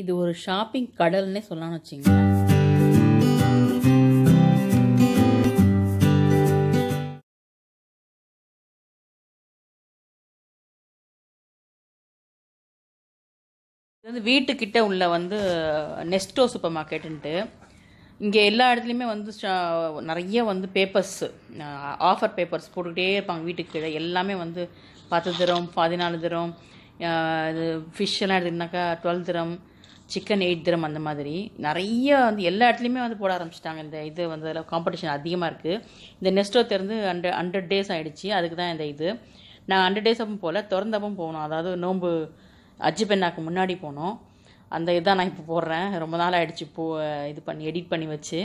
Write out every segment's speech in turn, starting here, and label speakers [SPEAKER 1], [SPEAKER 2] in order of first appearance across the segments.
[SPEAKER 1] இது ஒரு ஷாப்பிங் கடல்னே சொல்லலாம்னு வச்சுங்களேன் வந்து வீட்டுக்கிட்ட உள்ள வந்து நெஸ்டோ சூப்பர் மார்க்கெட்டுன்ட்டு இங்கே எல்லா இடத்துலையுமே வந்து நிறைய வந்து பேப்பர்ஸ் ஆஃபர் பேப்பர்ஸ் போட்டுக்கிட்டே இருப்பாங்க வீட்டுக்கு எல்லாமே வந்து பத்து தரம் பதினாலு திரம் இது ஃபிஷ்ஷெல்லாம் எடுத்துக்கிட்டாக்கா டுவெல் திரம் சிக்கன் எயிட் திரம் அந்த மாதிரி நிறைய வந்து எல்லா இடத்துலையுமே வந்து போட ஆரம்பிச்சிட்டாங்க இந்த இது வந்து அதில் காம்படிஷன் அதிகமாக இருக்குது இந்த நெஸ்டோ திறந்து ஹண்ட்ரட் ஹண்ட்ரட் டேஸ் ஆகிடுச்சு அதுக்கு தான் இந்த இது நான் ஹண்ட்ரட் டேஸ் போகல திறந்தப்பும் போகணும் அதாவது நோம்பு அஜி பெண்ணாக்கு முன்னாடி போனோம் அந்த இதான் நான் இப்போ போடுறேன் ரொம்ப நாள் ஆகிடுச்சு போ இது பண்ணி எடிட் பண்ணி வச்சு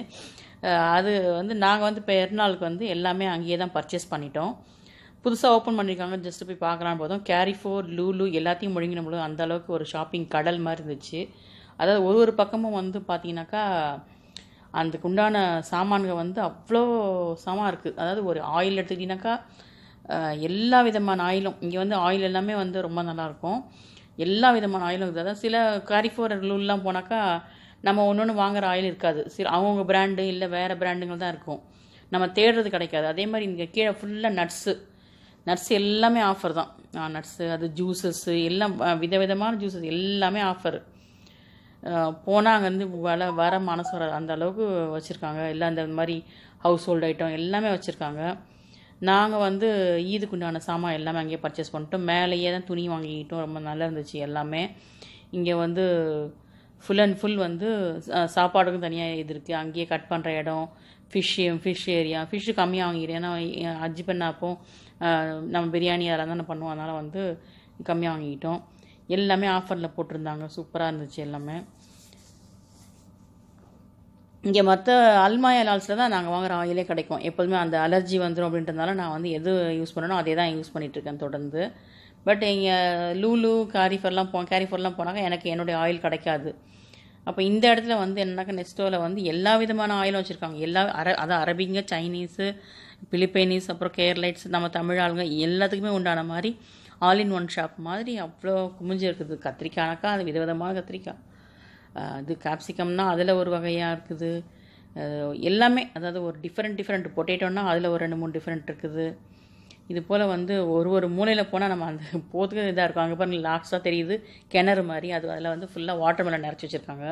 [SPEAKER 1] அது வந்து நாங்கள் வந்து பெருநாளுக்கு வந்து எல்லாமே அங்கேயே தான் பர்ச்சேஸ் பண்ணிட்டோம் புதுசாக ஓப்பன் பண்ணியிருக்காங்க ஜஸ்ட்டு போய் பார்க்கலான்னு போதும் கேரிஃபோர் லூலு எல்லாத்தையும் முழுங்கினோம் அந்த அளவுக்கு ஒரு ஷாப்பிங் கடல் மாதிரி இருந்துச்சு அதாவது ஒரு ஒரு பக்கமும் வந்து பார்த்தீங்கன்னாக்கா அதுக்கு உண்டான சாமான்கள் வந்து அவ்வளோ சமாக இருக்குது அதாவது ஒரு ஆயில் எடுத்துக்கிட்டிங்கனாக்கா எல்லா விதமான ஆயிலும் இங்கே வந்து ஆயில் எல்லாமே வந்து ரொம்ப நல்லாயிருக்கும் எல்லா விதமான ஆயிலும் இருக்குது அதாவது சில காரிஃபோர் போனாக்கா நம்ம ஒன்று ஒன்று வாங்குகிற ஆயில் இருக்காது சில அவங்கவுங்க பிராண்டு இல்லை வேறு பிராண்டுங்கள் தான் இருக்கும் நம்ம தேடுறது கிடைக்காது அதே மாதிரி இங்கே கீழே ஃபுல்லாக நட்ஸு நட்ஸ் எல்லாமே ஆஃபர் தான் நட்ஸு அது ஜூஸஸ்ஸு எல்லாம் விதவிதமான ஜூஸஸ் எல்லாமே ஆஃபரு போனால் அங்கேருந்து வர வர மனசு வர அந்த அளவுக்கு வச்சுருக்காங்க இல்லை அந்த மாதிரி ஹவுஸ் ஹோல்டு ஐட்டம் எல்லாமே வச்சுருக்காங்க நாங்கள் வந்து ஈதுக்குண்டான சாமான் எல்லாமே அங்கேயே பர்ச்சேஸ் பண்ணிட்டோம் மேலேயே தான் துணி வாங்கிக்கிட்டோம் ரொம்ப நல்லா இருந்துச்சு எல்லாமே இங்கே வந்து ஃபுல் அண்ட் ஃபுல் வந்து சாப்பாடுக்கும் தனியாக இது இருக்குது அங்கேயே கட் பண்ணுற இடம் ஃபிஷ்ஷு ஃபிஷ் ஏரியா ஃபிஷ்ஷு கம்மியாக வாங்கிக்கிறேன் ஏன்னா அஜ்ஜி பண்ண நம்ம பிரியாணி அதெல்லாம் தானே பண்ணுவோம் அதனால் வந்து கம்மியாக வாங்கிக்கிட்டோம் எல்லாமே ஆஃபரில் போட்டிருந்தாங்க சூப்பராக இருந்துச்சு எல்லாமே இங்கே மற்ற அல்மாய் அலால்ஸில் தான் நாங்கள் வாங்குகிற ஆயிலே கிடைக்கும் எப்போதுமே அந்த அலர்ஜி வந்துடும் அப்படின்றதுனால நான் வந்து எது யூஸ் பண்ணணும் அதே தான் யூஸ் பண்ணிகிட்ருக்கேன் தொடர்ந்து பட் இங்கே லூலு காரிஃபர்லாம் போ கேரிஃபர்லாம் போனாங்க எனக்கு என்னுடைய ஆயில் கிடைக்காது அப்போ இந்த இடத்துல வந்து என்னன்னாக்கா நெஸ்டோவில் வந்து எல்லா விதமான ஆயிலும் வச்சுருக்காங்க எல்லா அர அதான் அரபிங்க சைனீஸு பிலிப்பைனீஸ் அப்புறம் கேரளைட்ஸ் நம்ம தமிழ் ஆளுங்க எல்லாத்துக்குமே உண்டான மாதிரி ஆல் இன் ஒன் ஷாப் மாதிரி அவ்வளோ குமிஞ்சு இருக்குது கத்திரிக்காய்னாக்கா அது விதவிதமான கத்திரிக்காய் இது கேப்சிகம்னால் அதில் ஒரு வகையாக இருக்குது எல்லாமே அதாவது ஒரு டிஃப்ரெண்ட் டிஃப்ரெண்ட் பொட்டேட்டோன்னா அதில் ஒரு ரெண்டு மூணு டிஃப்ரெண்ட் இருக்குது இது போல் வந்து ஒரு ஒரு மூலையில் போனால் நம்ம அந்த போகிறதுக்கு இதாக இருக்கும் அங்கே பாருங்கள் லாக்ஸாக தெரியுது கிணறு மாதிரி அது அதில் வந்து ஃபுல்லாக வாட்டர் மேலே நிறச்சி வச்சுருக்காங்க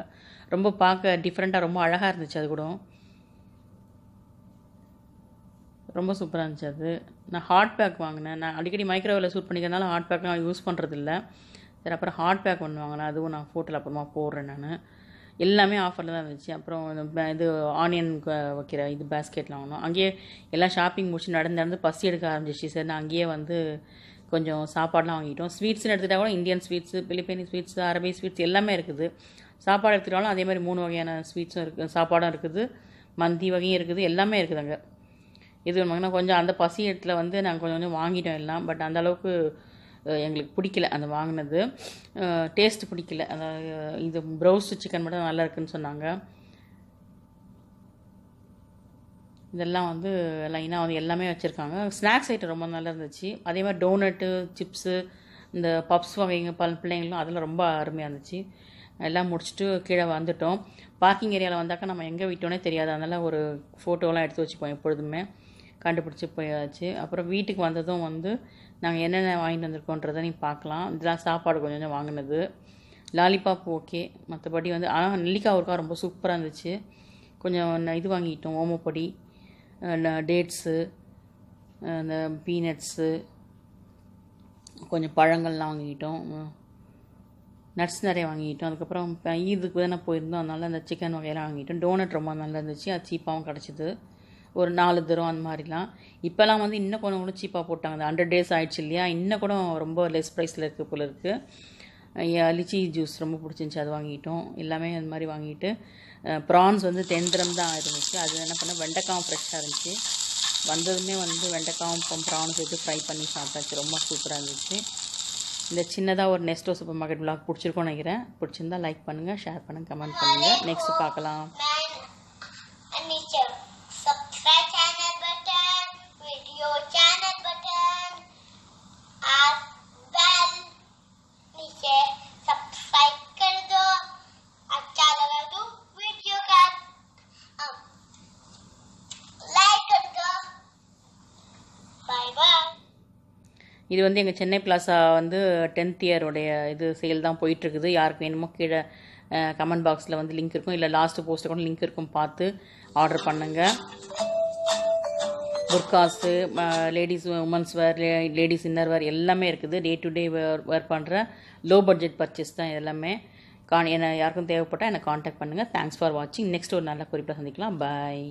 [SPEAKER 1] ரொம்ப பார்க்க டிஃப்ரெண்ட்டாக ரொம்ப அழகாக இருந்துச்சு அது கூட ரொம்ப சூப்பராக இருந்துச்சு அது நான் ஹாட் பேக் வாங்கினேன் நான் அடிக்கடி மைக்ரோவேவில் சூட் பண்ணிக்கிறதுனால ஹாட் பேக்லாம் யூஸ் பண்ணுறதில்ல சரி அப்புறம் ஹாட் பேக் ஒன்று வாங்கினேன் அதுவும் நான் ஃபோட்டோவில் அப்புறமா போடுறேன் நான் எல்லாமே ஆஃபரில் தான் இருந்துச்சு அப்புறம் இது ஆனியன் வைக்கிற இது பேஸ்கெட்லாம் வாங்கினோம் அங்கேயே எல்லா ஷாப்பிங் முடிச்சு நடந்து நடந்து பசி எடுக்க ஆரம்பிச்சிச்சு சார் நான் அங்கேயே வந்து கொஞ்சம் சாப்பாடெலாம் வாங்கிட்டோம் ஸ்வீட்ஸ்னு எடுத்துகிட்டா கூட இந்தியன் ஸ்வீட்ஸு பிலிப்பைனி ஸ்வீட்ஸு அரபி ஸ்வீட்ஸ் எல்லாமே இருக்குது சாப்பாடு எடுத்துகிட்டாலும் அதே மாதிரி மூணு வகையான ஸ்வீட்ஸும் இருக்குது சாப்பாடும் இருக்குது மந்தி வகையும் இருக்குது எல்லாமே இருக்குது அங்கே இது வாங்கினா கொஞ்சம் அந்த பசி இடத்துல வந்து நாங்கள் கொஞ்சம் கொஞ்சம் வாங்கிட்டோம் எல்லாம் பட் அந்தளவுக்கு எங்களுக்கு பிடிக்கல அந்த வாங்கினது டேஸ்ட் பிடிக்கல அதாவது இது ப்ரௌஸ்டு சிக்கன் மட்டும் நல்லா இருக்குன்னு சொன்னாங்க இதெல்லாம் வந்து லைனாக வந்து எல்லாமே வச்சுருக்காங்க ஸ்நாக்ஸ் ஐட்டம் ரொம்ப நல்லா இருந்துச்சு அதே மாதிரி டோனட்டு சிப்ஸு இந்த பப்ஸ் வகைங்க பல பிள்ளைங்களும் அதெல்லாம் ரொம்ப அருமையாக இருந்துச்சு எல்லாம் முடிச்சுட்டு கீழே வந்துட்டோம் பார்க்கிங் ஏரியாவில் வந்தாக்கா நம்ம எங்கே விட்டோன்னே தெரியாது அதனால் ஒரு ஃபோட்டோலாம் எடுத்து வச்சுப்போம் எப்பொழுதுமே கண்டுபிடிச்சி போயாச்சு அப்புறம் வீட்டுக்கு வந்ததும் வந்து நாங்கள் என்னென்ன வாங்கிட்டு வந்திருக்கோன்றதை நீங்கள் பார்க்கலாம் இதெல்லாம் சாப்பாடு கொஞ்சம் கொஞ்சம் வாங்கினது லாலிபாப் ஓகே மற்றபடி வந்து ஆனால் நெல்லிக்காய் ஊருக்காக ரொம்ப சூப்பராக இருந்துச்சு கொஞ்சம் இது வாங்கிட்டோம் ஓமப்பொடி டேட்ஸு அந்த பீனட்ஸு கொஞ்சம் பழங்கள்லாம் வாங்கிக்கிட்டோம் நட்ஸ் நிறைய வாங்கிட்டோம் அதுக்கப்புறம் ஈதுக்கு தானே போயிருந்தோம் அதனால் அந்த சிக்கன் வகையெல்லாம் வாங்கிட்டோம் டோனட் ரொம்ப நல்லா இருந்துச்சு அது சீப்பாகவும் கிடச்சிது ஒரு நாலு தூரம் அந்த மாதிரிலாம் இப்போலாம் வந்து இன்னும் கொஞ்சம் கூட சீப்பாக போட்டாங்க அந்த ஹண்ட்ரட் டேஸ் ஆயிடுச்சு இல்லையா இன்னும் கூட ரொம்ப லெஸ் ப்ரைஸில் இருக்குது போல இருக்குது லிச்சி ஜூஸ் ரொம்ப பிடிச்சிருந்துச்சி அது வாங்கிட்டோம் எல்லாமே அந்த மாதிரி வாங்கிட்டு ப்ரான்ஸ் வந்து தெந்திரம் தான் இருந்துச்சு அது என்ன பண்ண வெண்டைக்காவும் ஃப்ரெஷ்ஷாக இருந்துச்சு வந்ததுமே வந்து வெண்டைக்காவும் ப்ரான்ஸ் எடுத்து ஃப்ரை பண்ணி சாப்பிட்டாச்சு ரொம்ப சூப்பராக இருந்துச்சு இந்த சின்னதாக ஒரு நெஸ்டோ சூப்பர் மார்க்கெட் விளாக் பிடிச்சிருக்கோன்னு நினைக்கிறேன் பிடிச்சிருந்தா லைக் பண்ணுங்கள் ஷேர் பண்ணுங்கள் கமெண்ட் பண்ணுங்கள் நெக்ஸ்ட் பார்க்கலாம் இது வந்து எங்கள் சென்னை பிளாசா வந்து டென்த் இயருடைய இது சேல் தான் போயிட்டுருக்குது யாருக்கு வேணுமோ கீழே கமெண்ட் பாக்ஸில் வந்து லிங்க் இருக்கும் இல்லை லாஸ்ட்டு போஸ்ட்டு கூட லிங்க் இருக்கும் பார்த்து ஆர்டர் பண்ணுங்கள் புர்காஸு ladies womens wear ladies inner wear எல்லாமே இருக்குது டே டு டே வேர் வேர் பண்ணுற லோ பட்ஜெட் பர்ச்சேஸ் தான் எல்லாமே கான் என்ன யாருக்கும் தேவைப்பட்டால் என்னை காண்டாக்ட் பண்ணுங்கள் தேங்க்ஸ் ஃபார் வாட்சிங் நெக்ஸ்ட் ஒரு நல்ல குறிப்பாக சந்திக்கலாம் பாய்